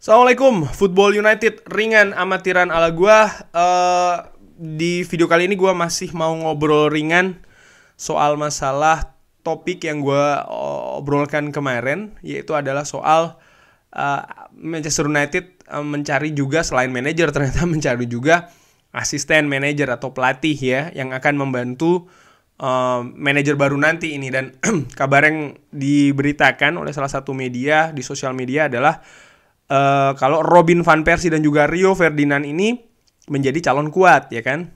Assalamualaikum, Football United ringan amatiran ala gue Uh, di video kali ini gue masih mau ngobrol ringan soal masalah topik yang gue eh, obrolkan kemarin, yaitu adalah soal uh, Manchester United uh, mencari juga selain manajer ternyata mencari juga asisten manajer atau pelatih ya yang akan membantu Uh, manajer baru nanti ini dan kabar yang diberitakan oleh salah satu media di sosial media adalah uh, kalau Robin van Persie dan juga Rio Ferdinand ini menjadi calon kuat ya kan.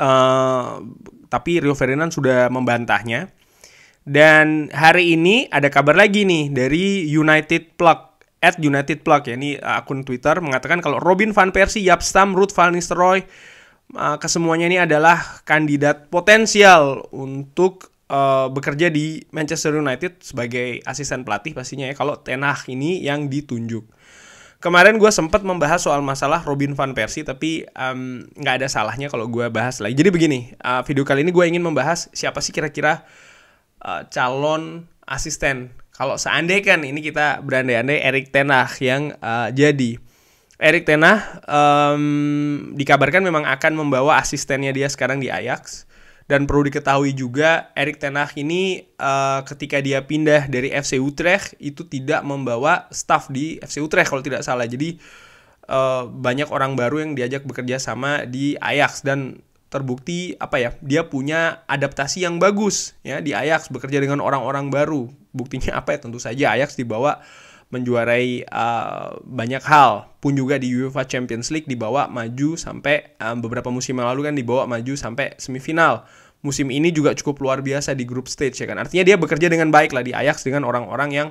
Uh, tapi Rio Ferdinand sudah membantahnya. Dan hari ini ada kabar lagi nih dari United Plug at United Plug ya ini eh, akun Twitter mengatakan kalau Robin van Persie, Yapstam, Ruth van Nistelrooy kesemuanya ini adalah kandidat potensial untuk uh, bekerja di Manchester United sebagai asisten pelatih pastinya ya kalau Ten ini yang ditunjuk kemarin gue sempat membahas soal masalah Robin van Persie tapi nggak um, ada salahnya kalau gue bahas lagi jadi begini uh, video kali ini gue ingin membahas siapa sih kira-kira uh, calon asisten kalau seandainya kan ini kita berandai-andai Erik Tenah yang uh, jadi Erik Tenah Hag um, dikabarkan memang akan membawa asistennya dia sekarang di Ajax dan perlu diketahui juga Erik Ten Hag ini uh, ketika dia pindah dari FC Utrecht itu tidak membawa staff di FC Utrecht kalau tidak salah. Jadi uh, banyak orang baru yang diajak bekerja sama di Ajax dan terbukti apa ya dia punya adaptasi yang bagus ya di Ajax bekerja dengan orang-orang baru buktinya apa ya tentu saja Ajax dibawa menjuarai uh, banyak hal pun juga di UEFA Champions League dibawa maju sampai um, beberapa musim yang lalu kan dibawa maju sampai semifinal musim ini juga cukup luar biasa di group stage ya kan artinya dia bekerja dengan baik lah di Ajax dengan orang-orang yang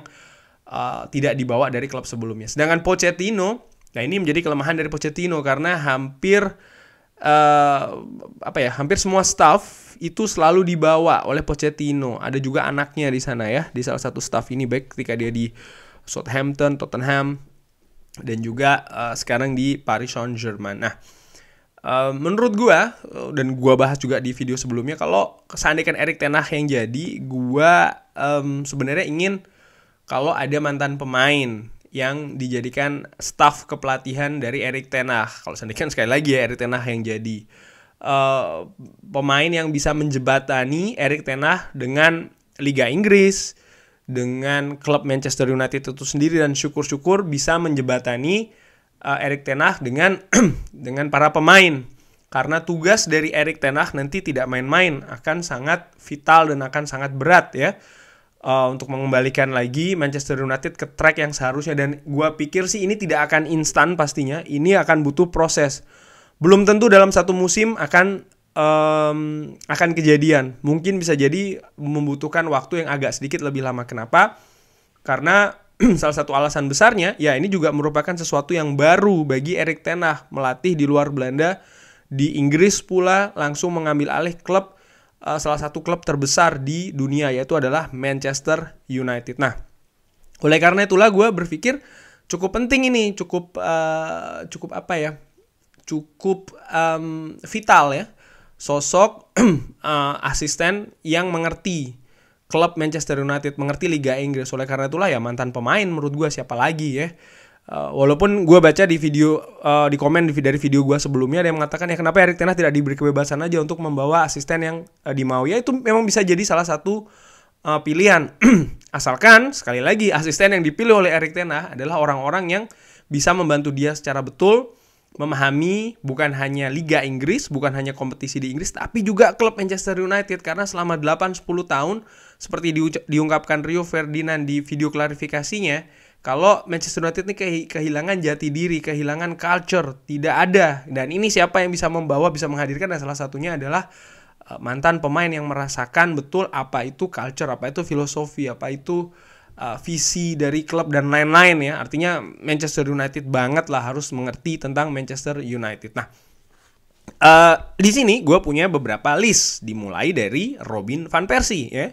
uh, tidak dibawa dari klub sebelumnya sedangkan Pochettino nah ini menjadi kelemahan dari Pochettino karena hampir uh, apa ya hampir semua staff itu selalu dibawa oleh Pochettino ada juga anaknya di sana ya di salah satu staff ini baik ketika dia di Southampton, Tottenham, dan juga uh, sekarang di Paris Saint-Germain. Nah, Uh, menurut gue eh, dan gue bahas juga di video sebelumnya kalau kesandikan Erik Ten Hag yang jadi gue um, sebenarnya ingin kalau ada mantan pemain yang dijadikan staff kepelatihan dari Erik Ten Hag kalau seandainya sekali lagi ya Erik Ten Hag yang jadi uh, pemain yang bisa menjebatani Erik Tenah dengan Liga Inggris dengan klub Manchester United itu sendiri dan syukur-syukur bisa menjebatani uh, eh, Erik Ten Hag dengan dengan para pemain karena tugas dari Erik Ten Hag nanti tidak main-main akan sangat vital dan akan sangat berat ya uh, untuk mengembalikan lagi Manchester United ke track yang seharusnya dan gua pikir sih ini tidak akan instan pastinya ini akan butuh proses belum tentu dalam satu musim akan um, akan kejadian. Mungkin bisa jadi membutuhkan waktu yang agak sedikit lebih lama. Kenapa? Karena salah satu alasan besarnya, ya ini juga merupakan sesuatu yang baru bagi Erik Ten melatih di luar Belanda, di Inggris pula langsung mengambil alih klub uh, salah satu klub terbesar di dunia yaitu adalah Manchester United. Nah, oleh karena itulah gue berpikir cukup penting ini, cukup uh, cukup apa ya? Cukup um, vital ya sosok uh, asisten yang mengerti klub Manchester United, mengerti Liga Inggris. Oleh karena itulah ya mantan pemain menurut gue siapa lagi ya. Uh, walaupun gue baca di video uh, di komen dari video gue sebelumnya ada yang mengatakan ya kenapa Erik Ten tidak diberi kebebasan aja untuk membawa asisten yang uh, dimau ya itu memang bisa jadi salah satu uh, pilihan asalkan sekali lagi asisten yang dipilih oleh Erik Ten adalah orang-orang yang bisa membantu dia secara betul memahami bukan hanya Liga Inggris, bukan hanya kompetisi di Inggris, tapi juga klub Manchester United karena selama 8-10 tahun seperti diungkapkan Rio Ferdinand di video klarifikasinya, kalau Manchester United ini kehilangan jati diri, kehilangan culture, tidak ada. Dan ini siapa yang bisa membawa, bisa menghadirkan dan salah satunya adalah eh, mantan pemain yang merasakan betul apa itu culture, apa itu filosofi, apa itu uh, visi dari klub dan lain-lain ya. Artinya Manchester United banget lah harus mengerti tentang Manchester United. Nah, uh, di sini gue punya beberapa list dimulai dari Robin van Persie ya.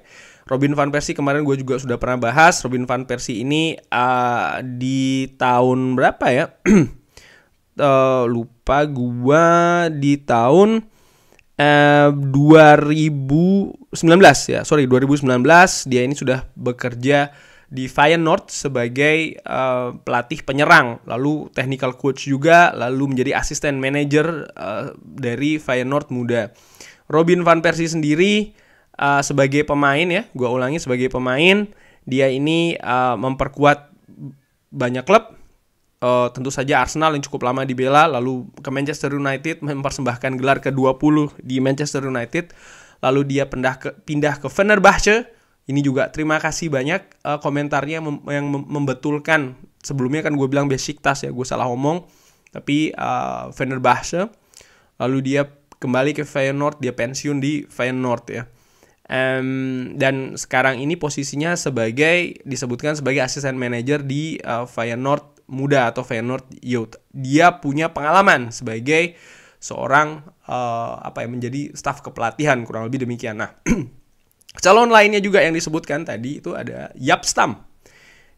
Robin van Persie kemarin gue juga sudah pernah bahas. Robin van Persie ini uh, di tahun berapa ya? uh, lupa gue di tahun eh, uh, 2019 ya sorry 2019 dia ini sudah bekerja di Feyenoord sebagai uh, pelatih penyerang, lalu technical coach juga, lalu menjadi asisten manager uh, dari Feyenoord muda. Robin van Persie sendiri uh, sebagai pemain ya, gue ulangi sebagai pemain, dia ini uh, memperkuat banyak klub, uh, tentu saja Arsenal yang cukup lama dibela, lalu ke Manchester United mempersembahkan gelar ke-20 di Manchester United, lalu dia pindah ke, pindah ke Fenerbahce, ini juga terima kasih banyak uh, komentarnya mem yang mem membetulkan sebelumnya kan gue bilang basic tas ya gue salah omong tapi uh, eh, Fenerbahce lalu dia kembali ke Feyenoord dia pensiun di Feyenoord ya um, dan sekarang ini posisinya sebagai disebutkan sebagai asisten manajer di uh, Feyenoord muda atau Feyenoord youth dia punya pengalaman sebagai seorang uh, apa ya menjadi staff kepelatihan kurang lebih demikian nah Calon lainnya juga yang disebutkan tadi itu ada Yapstam.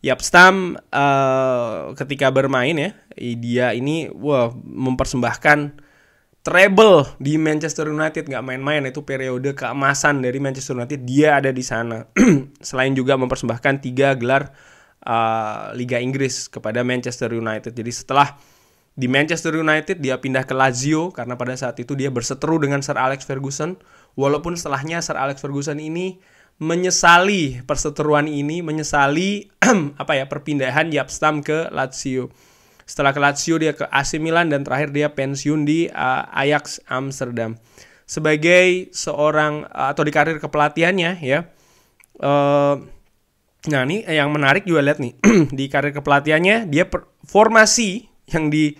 Yapstam uh, eh, ketika bermain ya, dia ini wah mempersembahkan treble di Manchester United nggak main-main itu periode keemasan dari Manchester United dia ada di sana. Selain juga mempersembahkan tiga gelar uh, Liga Inggris kepada Manchester United. Jadi setelah di Manchester United dia pindah ke Lazio karena pada saat itu dia berseteru dengan Sir Alex Ferguson Walaupun setelahnya Sir Alex Ferguson ini menyesali perseteruan ini, menyesali apa ya perpindahan Yapstam ke Lazio. Setelah ke Lazio dia ke AC Milan dan terakhir dia pensiun di uh, Ajax Amsterdam. Sebagai seorang uh, atau di karir kepelatihannya ya. Uh, nah ini yang menarik juga lihat nih di karir kepelatihannya dia per, formasi yang di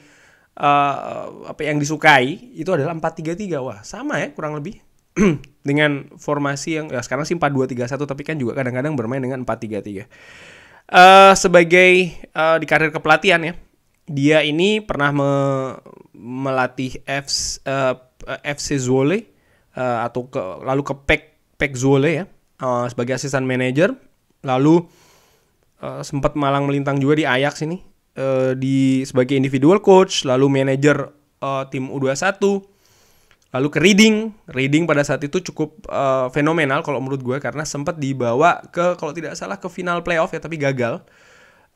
uh, apa yang disukai itu adalah 4-3-3. Wah, sama ya kurang lebih dengan formasi yang ya sekarang sih 4231 tapi kan juga kadang-kadang bermain dengan empat tiga tiga Uh, sebagai uh, di karir kepelatihan ya, dia ini pernah me melatih FC, uh, eh, FC Zwolle uh, atau ke, lalu ke Pek Pek Zwolle ya uh, sebagai asisten manajer, lalu uh, sempat malang melintang juga di Ajax ini uh, di sebagai individual coach, lalu manajer uh, tim U21 Lalu ke reading, reading pada saat itu cukup uh, fenomenal kalau menurut gue karena sempat dibawa ke kalau tidak salah ke final playoff ya tapi gagal.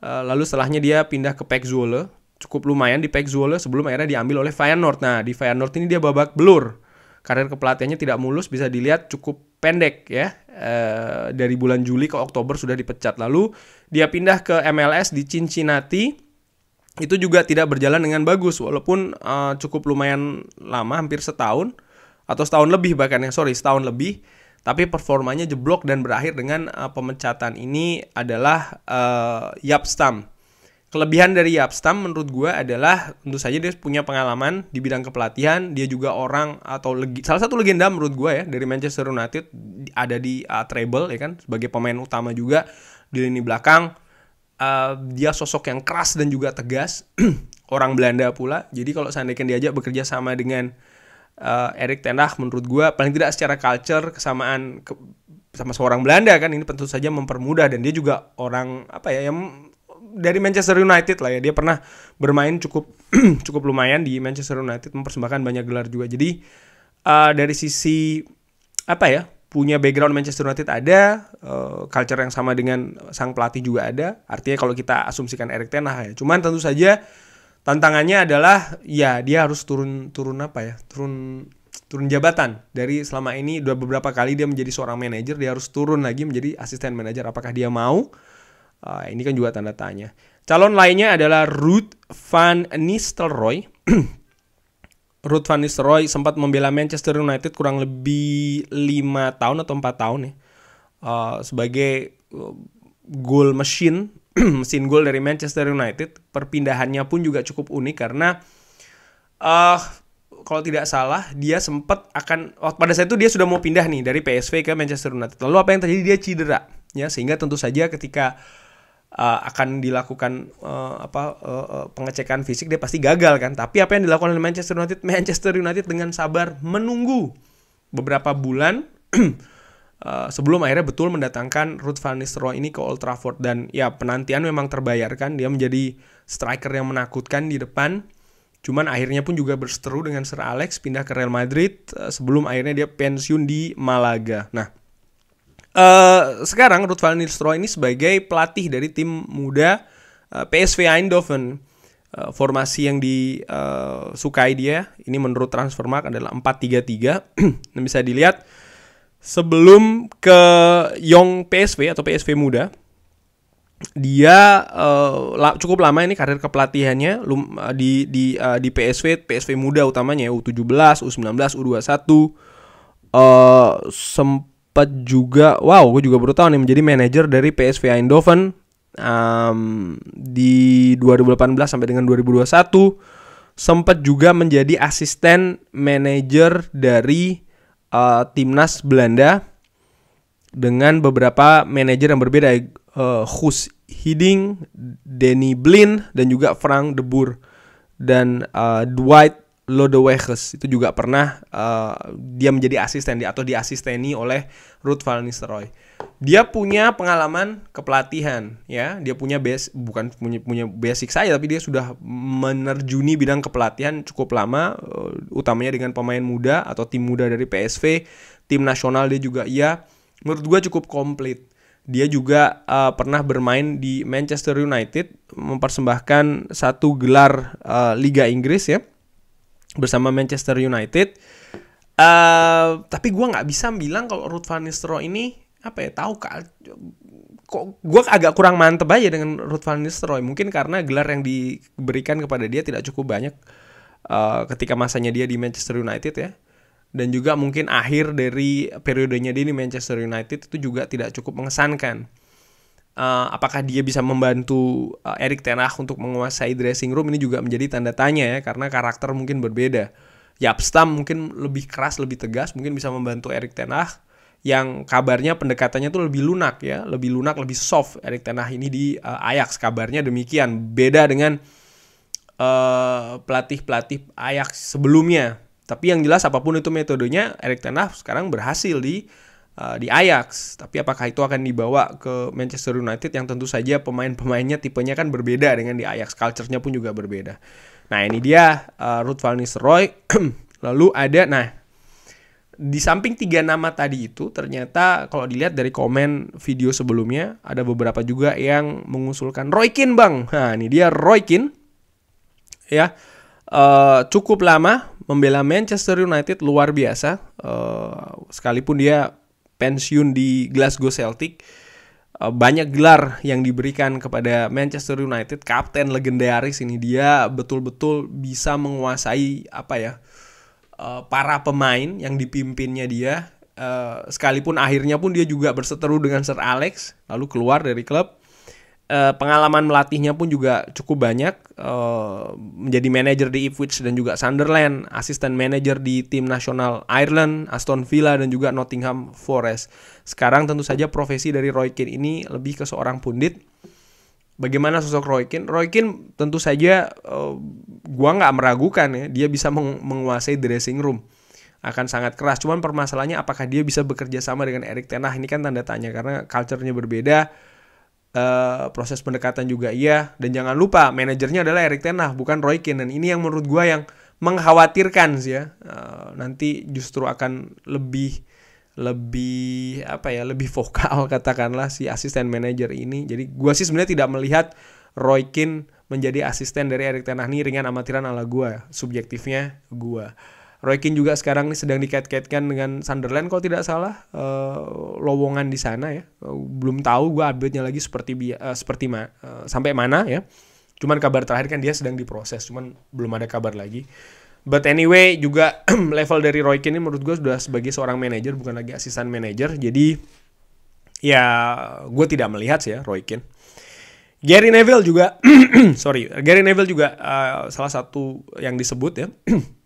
Uh, lalu setelahnya dia pindah ke Zwolle cukup lumayan di Zwolle sebelum akhirnya diambil oleh Feyenoord. Nah di Feyenoord ini dia babak belur, karir kepelatihannya tidak mulus bisa dilihat cukup pendek ya. Uh, dari bulan Juli ke Oktober sudah dipecat. Lalu dia pindah ke MLS di Cincinnati itu juga tidak berjalan dengan bagus walaupun uh, cukup lumayan lama hampir setahun atau setahun lebih bahkan ya sorry setahun lebih tapi performanya jeblok dan berakhir dengan uh, pemecatan ini adalah uh, eh, Yapstam. Kelebihan dari Yapstam menurut gue adalah tentu saja dia punya pengalaman di bidang kepelatihan, dia juga orang atau legi, salah satu legenda menurut gue ya dari Manchester United ada di uh, treble ya kan sebagai pemain utama juga di lini belakang Uh, dia sosok yang keras dan juga tegas, orang Belanda pula. Jadi kalau seandainya diajak bekerja sama dengan uh, Erik Ten Hag menurut gue paling tidak secara culture kesamaan ke, sama seorang Belanda kan ini tentu saja mempermudah dan dia juga orang apa ya yang dari Manchester United lah ya dia pernah bermain cukup cukup lumayan di Manchester United mempersembahkan banyak gelar juga jadi uh, dari sisi apa ya punya background Manchester United ada, uh, culture yang sama dengan sang pelatih juga ada. Artinya kalau kita asumsikan Erik Ten Hag ya. Cuman tentu saja tantangannya adalah ya dia harus turun turun apa ya? Turun turun jabatan dari selama ini udah beberapa kali dia menjadi seorang manajer dia harus turun lagi menjadi asisten manajer apakah dia mau uh, ini kan juga tanda tanya calon lainnya adalah Ruth van Nistelrooy Ruth Van Nistelrooy sempat membela Manchester United kurang lebih lima tahun atau empat tahun ya. Uh, sebagai eh, goal machine, mesin gol dari Manchester United. Perpindahannya pun juga cukup unik karena uh, kalau tidak salah dia sempat akan oh, pada saat itu dia sudah mau pindah nih dari PSV ke Manchester United. Lalu apa yang terjadi dia cedera ya sehingga tentu saja ketika uh, akan dilakukan uh, apa uh, pengecekan fisik dia pasti gagal kan. Tapi apa yang dilakukan oleh Manchester United? Manchester United dengan sabar menunggu beberapa bulan uh, sebelum akhirnya betul mendatangkan Ruth van Nistelrooy ini ke Old Trafford dan ya penantian memang terbayarkan. Dia menjadi striker yang menakutkan di depan. Cuman akhirnya pun juga berseteru dengan Sir Alex pindah ke Real Madrid sebelum akhirnya dia pensiun di Malaga. Nah, uh, sekarang Ruud van Nistelrooy ini sebagai pelatih dari tim muda uh, eh, PSV Eindhoven. Uh, formasi yang disukai uh, dia ini menurut Transfermarkt adalah 4-3-3. nah, bisa dilihat sebelum ke Young PSV atau PSV muda dia uh, la, cukup lama ini karir kepelatihannya lum, di di uh, di PSV PSV muda utamanya U17, U19, U21 uh, sempat sempat juga wow gue juga baru tahu nih menjadi manajer dari PSV Eindhoven um, di 2018 sampai dengan 2021 sempat juga menjadi asisten manajer dari uh, timnas Belanda dengan beberapa manajer yang berbeda uh, eh, Hus Hiding, Danny Blin dan juga Frank de Boer dan uh, Dwight Lodoweges itu juga pernah uh, dia menjadi asisten atau diasisteni oleh Ruth van Nistelrooy. Dia punya pengalaman kepelatihan ya, dia punya base bukan punya punya basic saya tapi dia sudah menerjuni bidang kepelatihan cukup lama uh, utamanya dengan pemain muda atau tim muda dari PSV, tim nasional dia juga iya. Menurut gua cukup komplit. Dia juga uh, pernah bermain di Manchester United mempersembahkan satu gelar uh, Liga Inggris ya bersama Manchester United. Uh, tapi gue nggak bisa bilang kalau Ruth Van Nistelrooy ini apa ya tahu kak kok gue agak kurang mantep aja dengan Ruth Van Nistelrooy mungkin karena gelar yang diberikan kepada dia tidak cukup banyak uh, ketika masanya dia di Manchester United ya dan juga mungkin akhir dari periodenya dia di Manchester United itu juga tidak cukup mengesankan uh, apakah dia bisa membantu uh, Erik Ten Hag untuk menguasai dressing room ini juga menjadi tanda tanya ya karena karakter mungkin berbeda. Yapstam mungkin lebih keras, lebih tegas, mungkin bisa membantu Eric Ten Hag yang kabarnya pendekatannya tuh lebih lunak ya, lebih lunak, lebih soft Eric Ten Hag ini di uh, Ajax kabarnya demikian. Beda dengan uh, pelatih-pelatih Ajax sebelumnya. Tapi yang jelas apapun itu metodenya Eric Ten Hag sekarang berhasil di Eh, di Ajax. Tapi apakah itu akan dibawa ke Manchester United yang tentu saja pemain-pemainnya tipenya kan berbeda dengan di Ajax, culture-nya pun juga berbeda. Nah, ini dia uh, eh, Ruth van Nistelrooy. Lalu ada nah di samping tiga nama tadi itu ternyata kalau dilihat dari komen video sebelumnya ada beberapa juga yang mengusulkan Roykin bang. Nah ini dia Roykin ya uh, cukup lama membela Manchester United luar biasa uh, sekalipun dia pensiun di Glasgow Celtic eh, banyak gelar yang diberikan kepada Manchester United kapten legendaris ini dia betul-betul bisa menguasai apa ya eh, para pemain yang dipimpinnya dia eh, sekalipun akhirnya pun dia juga berseteru dengan Sir Alex lalu keluar dari klub Eh, pengalaman melatihnya pun juga cukup banyak uh, menjadi manajer di Ipswich dan juga Sunderland, asisten manajer di tim nasional Ireland, Aston Villa dan juga Nottingham Forest. Sekarang tentu saja profesi dari Roy Keane ini lebih ke seorang pundit. Bagaimana sosok Roy Keane? Roy Keane tentu saja uh, gua nggak meragukan ya, dia bisa meng menguasai dressing room akan sangat keras. Cuman permasalahannya apakah dia bisa bekerja sama dengan Erik Ten ini kan tanda tanya karena culture-nya berbeda Eh, proses pendekatan juga iya dan jangan lupa manajernya adalah Erik Tenah bukan Roy Keane dan ini yang menurut gue yang mengkhawatirkan sih ya uh, nanti justru akan lebih lebih apa ya lebih vokal katakanlah si asisten manajer ini jadi gue sih sebenarnya tidak melihat Roy Keane menjadi asisten dari Erik Tenah ini ringan amatiran ala gue subjektifnya gue Roy Keane juga sekarang sedang dikait-kaitkan dengan Sunderland kalau tidak salah uh, lowongan di sana ya. Eh, belum tahu gue update-nya lagi seperti uh, seperti ma uh, sampai mana ya. Cuman kabar terakhir kan dia sedang diproses, cuman belum ada kabar lagi. But anyway, juga level dari Roy Keane ini menurut gue sudah sebagai seorang manajer, bukan lagi asisten manajer. Jadi ya gue tidak melihat sih ya Roy Keane. Gary Neville juga, sorry, Gary Neville juga uh, salah satu yang disebut ya.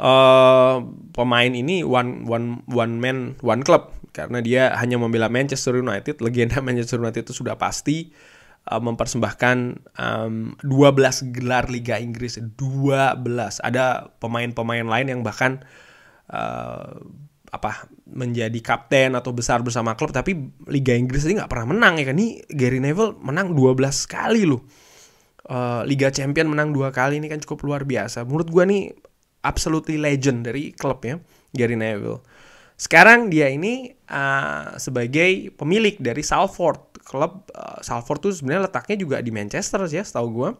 uh, pemain ini one one one man one club karena dia hanya membela Manchester United. Legenda Manchester United itu sudah pasti uh, mempersembahkan um, 12 gelar Liga Inggris 12. Ada pemain-pemain lain yang bahkan uh, apa menjadi kapten atau besar bersama klub tapi Liga Inggris ini nggak pernah menang ya kan ini Gary Neville menang 12 kali loh Liga Champion menang dua kali ini kan cukup luar biasa menurut gue nih absolutely legend dari ya Gary Neville. Sekarang dia ini uh, sebagai pemilik dari Salford. Klub uh, ah, Salford tuh sebenarnya letaknya juga di Manchester ya, setahu gue.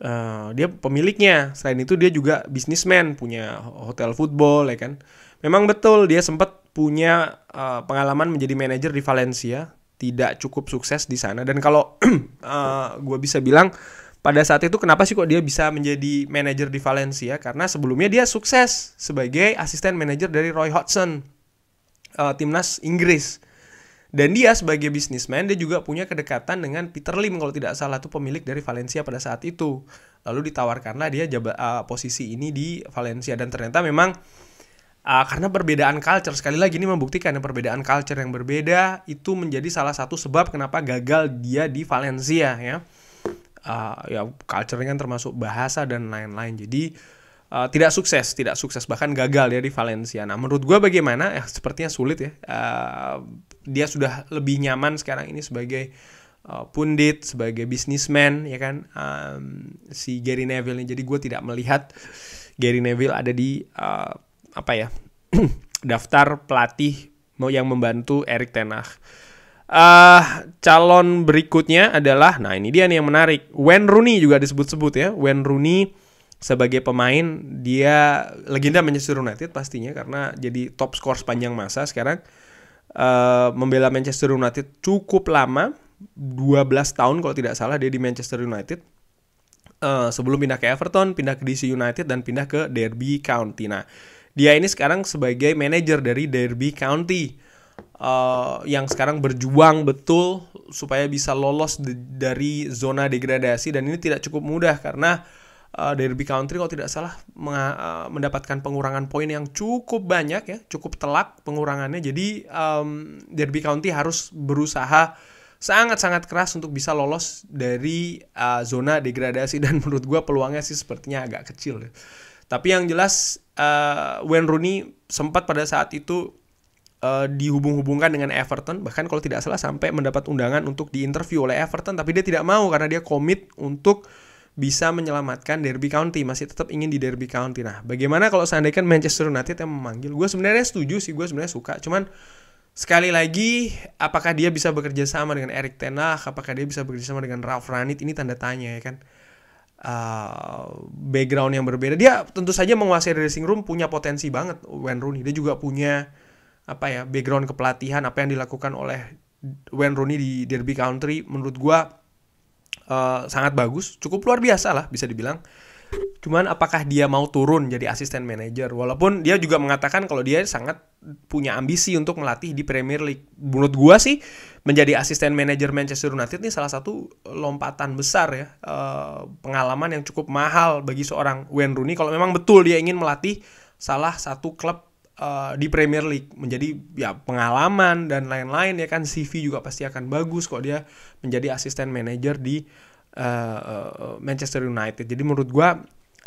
Uh, ah, dia pemiliknya. Selain itu dia juga bisnismen, punya hotel football ya kan. Memang betul dia sempat punya uh, pengalaman menjadi manajer di Valencia, tidak cukup sukses di sana dan kalau uh, gue bisa bilang pada saat itu kenapa sih kok dia bisa menjadi manajer di Valencia? Karena sebelumnya dia sukses sebagai asisten manajer dari Roy Hodgson, uh, timnas Inggris. Dan dia sebagai bisnismen, dia juga punya kedekatan dengan Peter Lim kalau tidak salah itu pemilik dari Valencia pada saat itu. Lalu ditawarkanlah dia jaba, uh, posisi ini di Valencia dan ternyata memang uh, karena perbedaan culture sekali lagi ini membuktikan ya, perbedaan culture yang berbeda itu menjadi salah satu sebab kenapa gagal dia di Valencia ya uh, ya culture kan termasuk bahasa dan lain-lain. Jadi uh, tidak sukses, tidak sukses bahkan gagal ya di Valencia. Nah, menurut gue bagaimana? Ya, sepertinya sulit ya. Uh, dia sudah lebih nyaman sekarang ini sebagai uh, pundit, sebagai bisnismen ya kan um, si Gary Neville Jadi gue tidak melihat Gary Neville ada di uh, apa ya? daftar pelatih mau yang membantu Erik Ten Uh, calon berikutnya adalah, nah ini dia nih yang menarik. Wayne Rooney juga disebut-sebut ya. Wayne Rooney sebagai pemain dia legenda Manchester United pastinya karena jadi top skor sepanjang masa sekarang uh, membela Manchester United cukup lama 12 tahun kalau tidak salah dia di Manchester United uh, sebelum pindah ke Everton pindah ke DC United dan pindah ke Derby County nah dia ini sekarang sebagai manajer dari Derby County uh, yang sekarang berjuang betul supaya bisa lolos de dari zona degradasi dan ini tidak cukup mudah karena uh, Derby County kalau tidak salah uh, mendapatkan pengurangan poin yang cukup banyak ya, cukup telak pengurangannya. Jadi um, Derby County harus berusaha sangat-sangat keras untuk bisa lolos dari uh, zona degradasi dan menurut gue peluangnya sih sepertinya agak kecil. Ya. Tapi yang jelas uh, Wayne Rooney sempat pada saat itu Eh, dihubung-hubungkan dengan Everton bahkan kalau tidak salah sampai mendapat undangan untuk diinterview oleh Everton tapi dia tidak mau karena dia komit untuk bisa menyelamatkan Derby County masih tetap ingin di Derby County nah bagaimana kalau seandainya kan Manchester United yang memanggil gue sebenarnya setuju sih gue sebenarnya suka cuman sekali lagi apakah dia bisa bekerja sama dengan Erik Ten Hag apakah dia bisa bekerja sama dengan Ralph Rangnick ini tanda tanya ya kan uh, background yang berbeda dia tentu saja menguasai dressing room punya potensi banget Wayne Rooney dia juga punya apa ya background kepelatihan apa yang dilakukan oleh Wayne Rooney di Derby County menurut gue uh, sangat bagus cukup luar biasa lah bisa dibilang cuman apakah dia mau turun jadi asisten manajer walaupun dia juga mengatakan kalau dia sangat punya ambisi untuk melatih di Premier League menurut gue sih menjadi asisten manajer Manchester United ini salah satu lompatan besar ya uh, pengalaman yang cukup mahal bagi seorang Wayne Rooney kalau memang betul dia ingin melatih salah satu klub uh, di Premier League menjadi ya pengalaman dan lain-lain ya kan CV juga pasti akan bagus kok dia menjadi asisten manajer di uh, Manchester United. Jadi menurut gue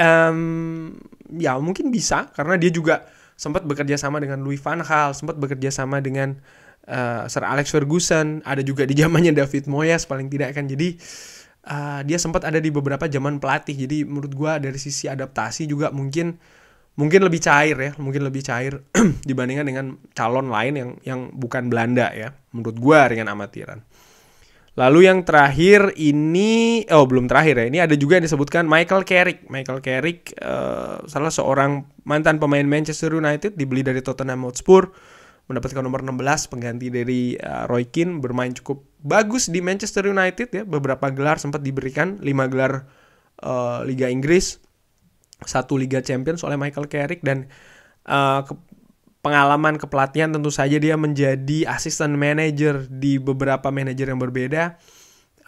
um, ya mungkin bisa karena dia juga sempat bekerja sama dengan Louis van Gaal, sempat bekerja sama dengan uh, Sir Alex Ferguson, ada juga di zamannya David Moyes paling tidak kan. Jadi uh, dia sempat ada di beberapa zaman pelatih. Jadi menurut gua dari sisi adaptasi juga mungkin mungkin lebih cair ya, mungkin lebih cair dibandingkan dengan calon lain yang yang bukan Belanda ya, menurut gua ringan amatiran. Lalu yang terakhir ini, oh belum terakhir ya, ini ada juga yang disebutkan Michael Carrick. Michael Carrick uh, salah seorang mantan pemain Manchester United dibeli dari Tottenham Hotspur mendapatkan nomor 16 pengganti dari uh, Roy Keane bermain cukup bagus di Manchester United ya beberapa gelar sempat diberikan lima gelar uh, Liga Inggris satu Liga Champions oleh Michael Carrick dan uh, ke pengalaman kepelatihan tentu saja dia menjadi asisten manager di beberapa manajer yang berbeda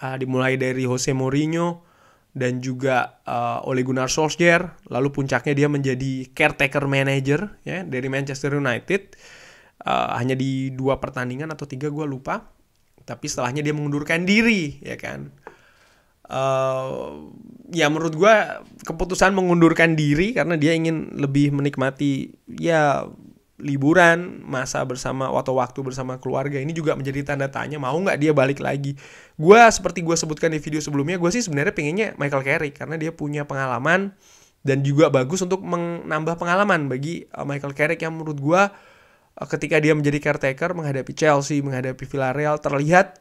uh, dimulai dari Jose Mourinho dan juga uh, Ole Gunnar Solskjaer lalu puncaknya dia menjadi caretaker manager ya dari Manchester United uh, hanya di dua pertandingan atau tiga gue lupa tapi setelahnya dia mengundurkan diri ya kan uh, ya menurut gue keputusan mengundurkan diri karena dia ingin lebih menikmati ya liburan masa bersama atau waktu bersama keluarga ini juga menjadi tanda tanya mau nggak dia balik lagi gue seperti gue sebutkan di video sebelumnya gue sih sebenarnya pengennya Michael Carey karena dia punya pengalaman dan juga bagus untuk menambah pengalaman bagi eh, Michael Carrick yang menurut gue eh, ketika dia menjadi caretaker menghadapi Chelsea menghadapi Villarreal terlihat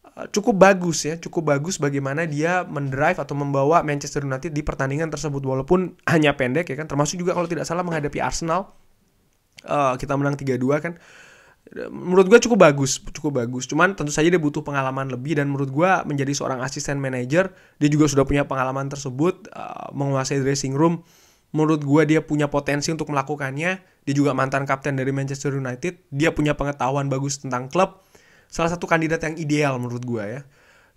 Eh, cukup bagus ya, cukup bagus bagaimana dia mendrive atau membawa Manchester United di pertandingan tersebut walaupun hanya pendek ya kan. Termasuk juga kalau tidak salah menghadapi Arsenal uh, kita menang 3-2 kan. Menurut gue cukup bagus, cukup bagus. Cuman tentu saja dia butuh pengalaman lebih dan menurut gue menjadi seorang asisten manager dia juga sudah punya pengalaman tersebut uh, menguasai dressing room. Menurut gue dia punya potensi untuk melakukannya. Dia juga mantan kapten dari Manchester United. Dia punya pengetahuan bagus tentang klub salah satu kandidat yang ideal menurut gue ya.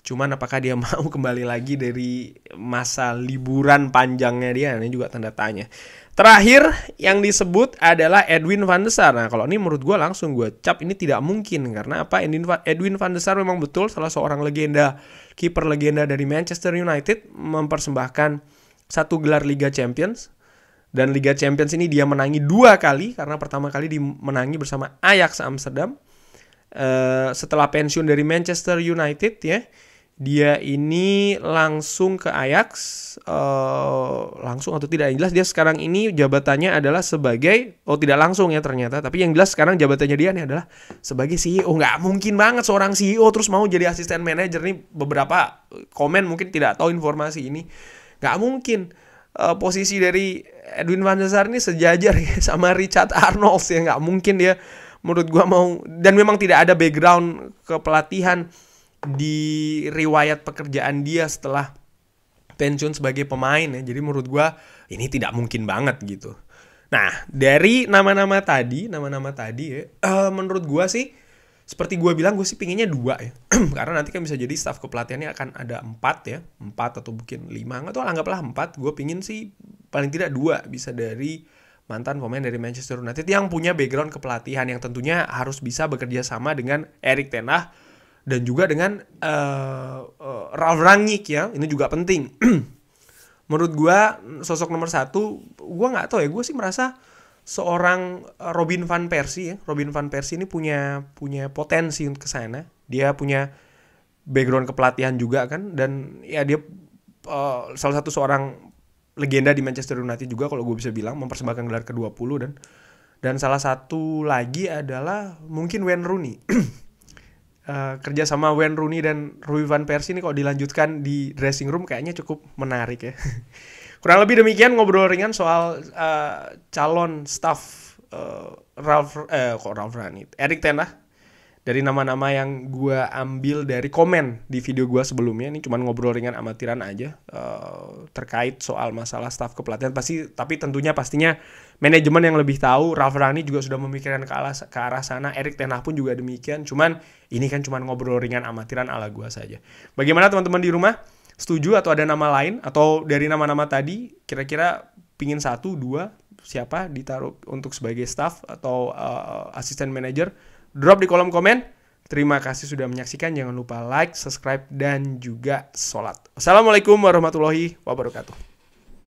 Cuman apakah dia mau kembali lagi dari masa liburan panjangnya dia ini juga tanda tanya. Terakhir yang disebut adalah Edwin van der Sar. Nah, kalau ini menurut gue langsung gue cap ini tidak mungkin karena apa Edwin van der Sar memang betul salah seorang legenda kiper legenda dari Manchester United mempersembahkan satu gelar Liga Champions dan Liga Champions ini dia menangi dua kali karena pertama kali dimenangi bersama Ajax Amsterdam Eh, setelah pensiun dari Manchester United ya dia ini langsung ke Ajax uh, langsung atau tidak yang jelas dia sekarang ini jabatannya adalah sebagai oh tidak langsung ya ternyata tapi yang jelas sekarang jabatannya dia nih adalah sebagai CEO nggak mungkin banget seorang CEO terus mau jadi asisten manajer nih beberapa komen mungkin tidak tahu informasi ini nggak mungkin uh, posisi dari Edwin van der Sar ini sejajar ya sama Richard Arnold ya nggak mungkin dia menurut gua mau dan memang tidak ada background kepelatihan di riwayat pekerjaan dia setelah pensiun sebagai pemain ya. Jadi menurut gua ini tidak mungkin banget gitu. Nah, dari nama-nama tadi, nama-nama tadi ya, uh, menurut gua sih seperti gue bilang gue sih pinginnya dua ya karena nanti kan bisa jadi staff kepelatihannya akan ada empat ya empat atau mungkin lima atau anggaplah empat gue pingin sih paling tidak dua bisa dari mantan pemain dari Manchester United yang punya background kepelatihan yang tentunya harus bisa bekerja sama dengan Erik Ten Hag dan juga dengan uh, uh, Ralf Rangnick ya ini juga penting menurut gue mm, sosok nomor satu gue nggak tahu ya gue sih merasa seorang eh, Robin van Persie ya. Robin van Persie ini punya punya potensi untuk kesana dia punya background kepelatihan juga kan dan ya dia uh, salah satu seorang legenda di Manchester United juga kalau gue bisa bilang mempersembahkan gelar ke-20 dan dan salah satu lagi adalah mungkin Wayne Rooney. uh, kerja sama Wayne Rooney dan Rui van Persie ini kalau dilanjutkan di dressing room kayaknya cukup menarik ya. Kurang lebih demikian ngobrol ringan soal uh, calon staff uh, Ralph eh uh, kok Ralph Ranit, Eric Ten dari nama-nama yang gue ambil dari komen di video gue sebelumnya ini cuman ngobrol ringan amatiran aja uh, terkait soal masalah staff kepelatihan pasti tapi tentunya pastinya manajemen yang lebih tahu Ralf Rani juga sudah memikirkan ke arah ke arah sana Erik Tenah pun juga demikian cuman ini kan cuman ngobrol ringan amatiran ala gue saja bagaimana teman-teman di rumah setuju atau ada nama lain atau dari nama-nama tadi kira-kira pingin satu dua siapa ditaruh untuk sebagai staff atau uh, asisten manajer Drop di kolom komen. Terima kasih sudah menyaksikan. Jangan lupa like, subscribe, dan juga sholat. Assalamualaikum warahmatullahi wabarakatuh.